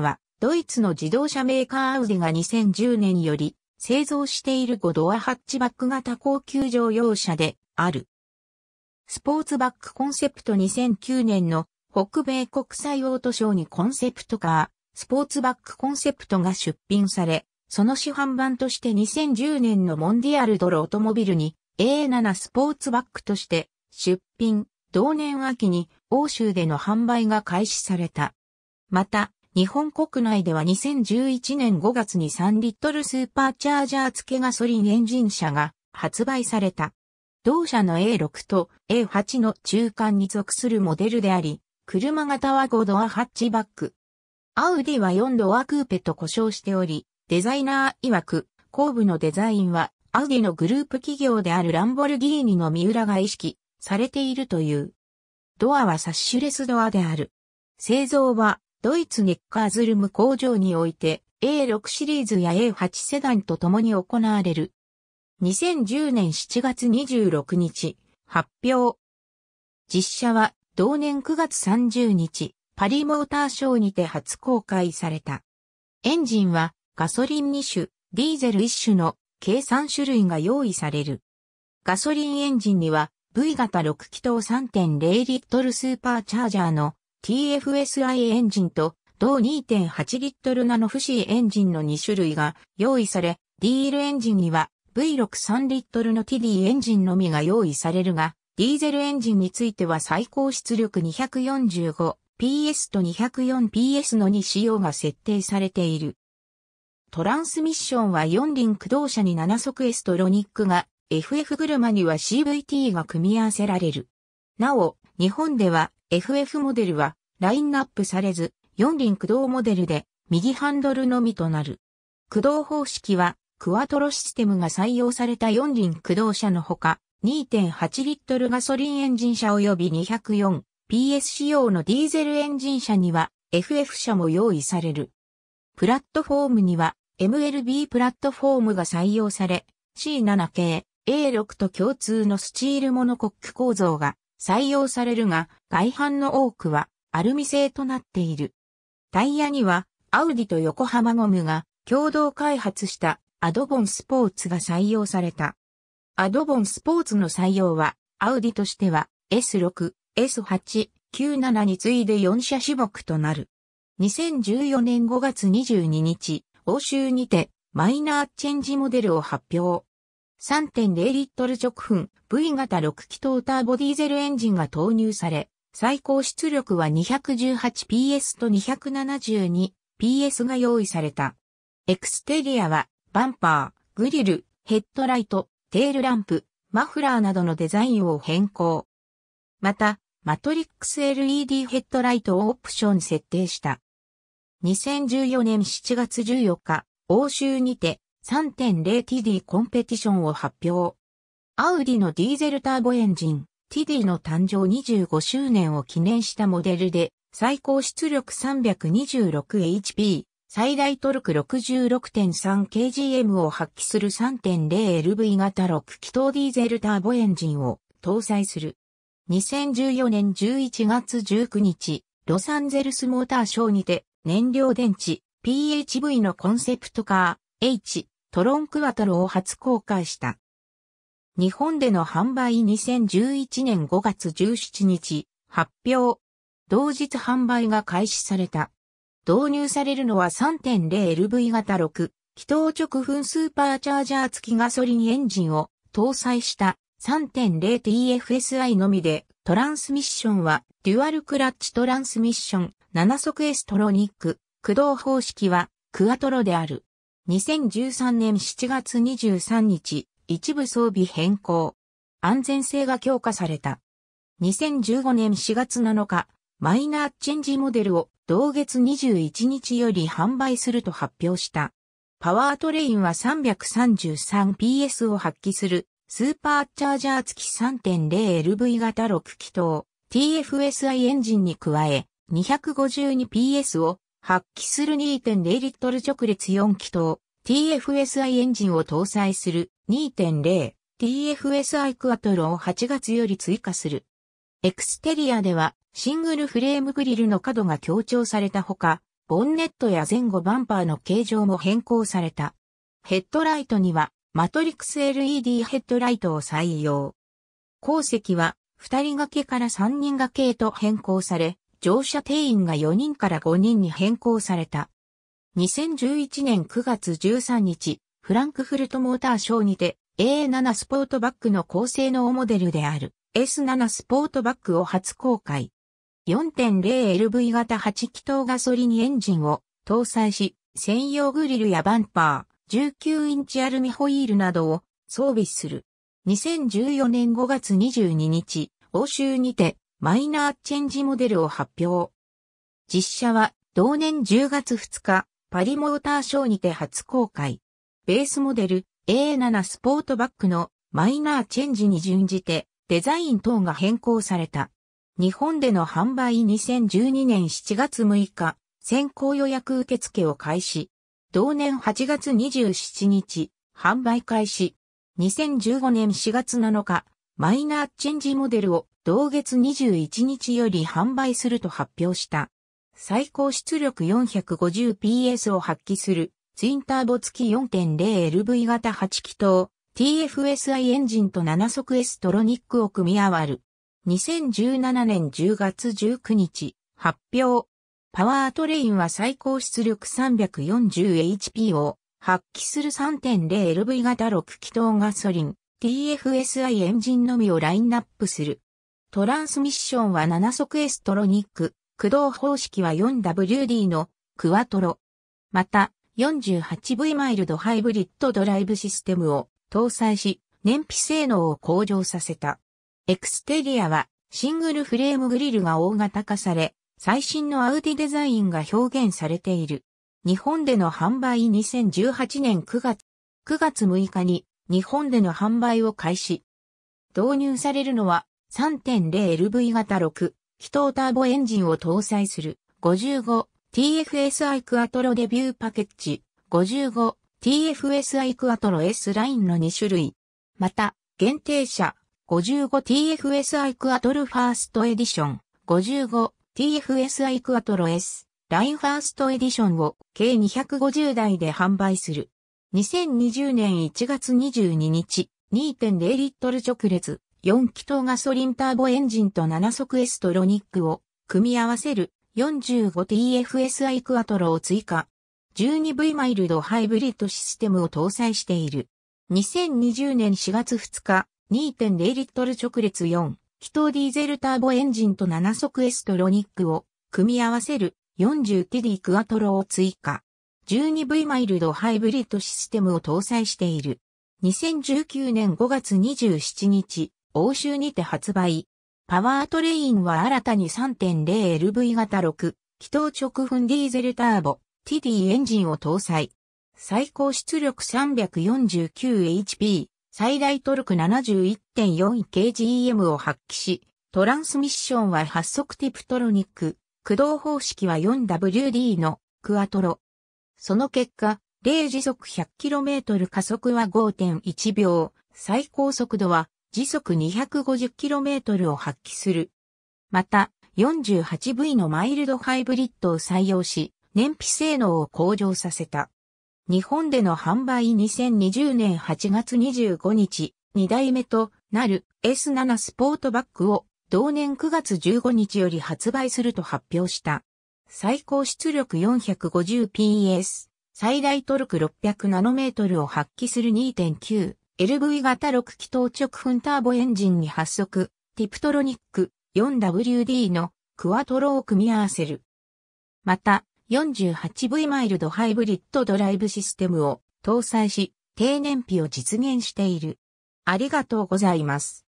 は、ドイツの自動車メーカーアウディが2010年より製造している5ドアハッチバック型高級乗用車である。スポーツバックコンセプト2009年の北米国際オートショーにコンセプトカー、スポーツバックコンセプトが出品され、その市販版として2010年のモンディアルドルオートモビルに A7 スポーツバックとして出品、同年秋に欧州での販売が開始された。また、日本国内では2011年5月に3リットルスーパーチャージャー付けガソリンエンジン車が発売された。同社の A6 と A8 の中間に属するモデルであり、車型は5ドアハッチバック。アウディは4ドアクーペと呼称しており、デザイナー曰く、後部のデザインはアウディのグループ企業であるランボルギーニの三浦が意識されているという。ドアはサッシュレスドアである。製造はドイツネッカーズルム工場において A6 シリーズや A8 セダンと共に行われる。2010年7月26日、発表。実写は同年9月30日、パリモーターショーにて初公開された。エンジンはガソリン2種、ディーゼル1種の計3種類が用意される。ガソリンエンジンには V 型6気筒3.0リットルスーパーチャージャーの TFSI エンジンと同2.8リットルナノフシーエンジンの2種類が用意され、ディールエンジンには V63 リットルの TD エンジンのみが用意されるが、ディーゼルエンジンについては最高出力 245PS と 204PS の2仕様が設定されている。トランスミッションは4輪駆動車に7速エストロニックが、FF 車には CVT が組み合わせられる。なお、日本では FF モデルはラインナップされず、4輪駆動モデルで右ハンドルのみとなる。駆動方式はクワトロシステムが採用された4輪駆動車のほか、2.8リットルガソリンエンジン車及び 204PS 仕様のディーゼルエンジン車には FF 車も用意される。プラットフォームには MLB プラットフォームが採用され、C7 系、A6 と共通のスチールモノコック構造が採用されるが、外反の多くはアルミ製となっている。タイヤには、アウディと横浜ゴムが共同開発したアドボンスポーツが採用された。アドボンスポーツの採用は、アウディとしては S6、S8、97に次いで4車種目となる。2014年5月22日、欧州にてマイナーチェンジモデルを発表。3.0リットル直噴 V 型6気筒ターボディーゼルエンジンが投入され、最高出力は 218PS と 272PS が用意された。エクステリアは、バンパー、グリル、ヘッドライト、テールランプ、マフラーなどのデザインを変更。また、マトリックス LED ヘッドライトをオプション設定した。2014年7月14日、欧州にて、3.0TD コンペティションを発表。アウディのディーゼルターボエンジン、TD の誕生25周年を記念したモデルで、最高出力 326HP、最大トルク 66.3kgm を発揮する 3.0LV 型6気筒ディーゼルターボエンジンを搭載する。2014年11月19日、ロサンゼルスモーターショーにて、燃料電池、PHV のコンセプトカー、トロンクワトロを初公開した。日本での販売2011年5月17日、発表。同日販売が開始された。導入されるのは 3.0LV 型6、気筒直噴スーパーチャージャー付きガソリンエンジンを搭載した 3.0TFSI のみで、トランスミッションは、デュアルクラッチトランスミッション、7速エストロニック、駆動方式は、クアトロである。2013年7月23日、一部装備変更。安全性が強化された。2015年4月7日、マイナーチェンジモデルを同月21日より販売すると発表した。パワートレインは 333PS を発揮するスーパーチャージャー付き 3.0LV 型6気筒 TFSI エンジンに加え 252PS を発揮する2.0リットル直列4気筒 TFSI エンジンを搭載する 2.0TFSI クアトロを8月より追加する。エクステリアではシングルフレームグリルの角が強調されたほか、ボンネットや前後バンパーの形状も変更された。ヘッドライトにはマトリクス LED ヘッドライトを採用。後席は二人掛けから三人掛けへと変更され、乗車定員が4人から5人に変更された。2011年9月13日、フランクフルトモーターショーにて A7 スポートバッグの高性能モデルである S7 スポートバッグを初公開。4.0LV 型8気筒ガソリンエンジンを搭載し、専用グリルやバンパー、19インチアルミホイールなどを装備する。2014年5月22日、欧州にてマイナーチェンジモデルを発表。実写は同年10月2日、パリモーターショーにて初公開。ベースモデル A7 スポートバックのマイナーチェンジに準じてデザイン等が変更された。日本での販売2012年7月6日、先行予約受付を開始。同年8月27日、販売開始。2015年4月7日、マイナーチェンジモデルを同月21日より販売すると発表した。最高出力 450PS を発揮する、ツインターボ付き 4.0LV 型8気筒、TFSI エンジンと7速エストロニックを組み合わる。2017年10月19日、発表。パワートレインは最高出力 340HP を発揮する 3.0LV 型6気筒ガソリン TFSI エンジンのみをラインナップする。トランスミッションは7速エストロニック、駆動方式は 4WD のクワトロ。また、48V マイルドハイブリッドドライブシステムを搭載し、燃費性能を向上させた。エクステリアはシングルフレームグリルが大型化され、最新のアウディデザインが表現されている。日本での販売2018年9月、9月6日に日本での販売を開始。導入されるのは 3.0LV 型6、気筒ターボエンジンを搭載する 55TFSI クアトロデビューパケッジ 55TFSI クアトロ S ラインの2種類。また、限定車 55TFSI クアトロファーストエディション 55TFSI クアトロ S ラインファーストエディションを計250台で販売する。2020年1月22日、2.0リットル直列、4気筒ガソリンターボエンジンと7速エストロニックを組み合わせる 45TFSI クアトロを追加。12V マイルドハイブリッドシステムを搭載している。2020年4月2日、2.0リットル直列4、気筒ディーゼルターボエンジンと7速エストロニックを組み合わせる 40TD クアトロを追加。12V マイルドハイブリッドシステムを搭載している。2019年5月27日、欧州にて発売。パワートレインは新たに 3.0LV 型6、気筒直噴ディーゼルターボ、TD エンジンを搭載。最高出力 349HP、最大トルク 71.4kgm を発揮し、トランスミッションは8速ティプトロニック、駆動方式は 4WD のクアトロ。その結果、0時速 100km 加速は5.1秒、最高速度は時速 250km を発揮する。また、48V のマイルドハイブリッドを採用し、燃費性能を向上させた。日本での販売2020年8月25日、2代目となる S7 スポートバッグを同年9月15日より発売すると発表した。最高出力 450PS、最大トルク6 0 0トルを発揮する2.9 LV 型6気筒直噴ターボエンジンに発足、ティプトロニック 4WD のクワトロを組み合わせる。また、48V マイルドハイブリッドドライブシステムを搭載し、低燃費を実現している。ありがとうございます。